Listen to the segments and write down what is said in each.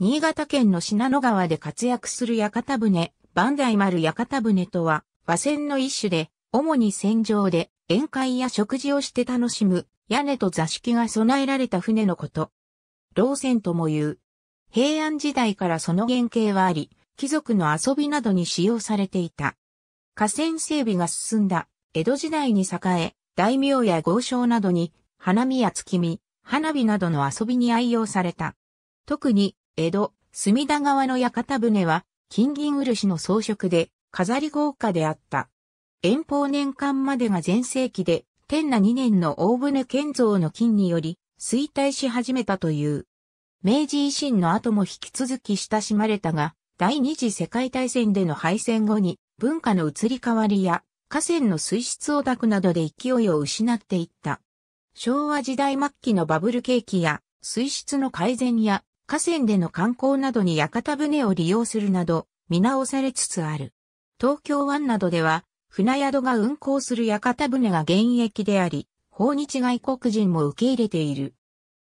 新潟県の信濃川で活躍する屋形船、万代丸屋形船とは、和船の一種で、主に船上で宴会や食事をして楽しむ、屋根と座敷が備えられた船のこと。老船とも言う。平安時代からその原型はあり、貴族の遊びなどに使用されていた。河川整備が進んだ江戸時代に栄え、大名や豪商などに、花見や月見、花火などの遊びに愛用された。特に江戸、隅田川の屋形船は、金銀漆の装飾で、飾り豪華であった。遠方年間までが全盛期で、天那2年の大船建造の金により、衰退し始めたという。明治維新の後も引き続き親しまれたが、第二次世界大戦での敗戦後に、文化の移り変わりや、河川の水質オタクなどで勢いを失っていった。昭和時代末期のバブル景気や、水質の改善や、河川での観光などに屋形船を利用するなど、見直されつつある。東京湾などでは、船宿が運航する屋形船が現役であり、訪日外国人も受け入れている。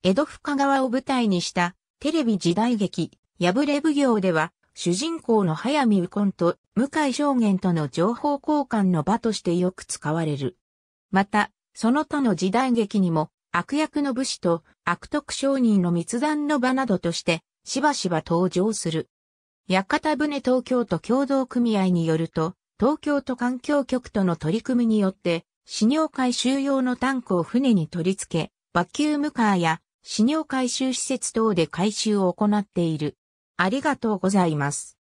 江戸深川を舞台にしたテレビ時代劇、破れ奉行では、主人公の早見右近と向井証言との情報交換の場としてよく使われる。また、その他の時代劇にも悪役の武士と悪徳商人の密談の場などとして、しばしば登場する。屋形船東京都共同組合によると、東京都環境局との取り組みによって、死尿回収用のタンクを船に取り付け、バキュームカーや死尿回収施設等で回収を行っている。ありがとうございます。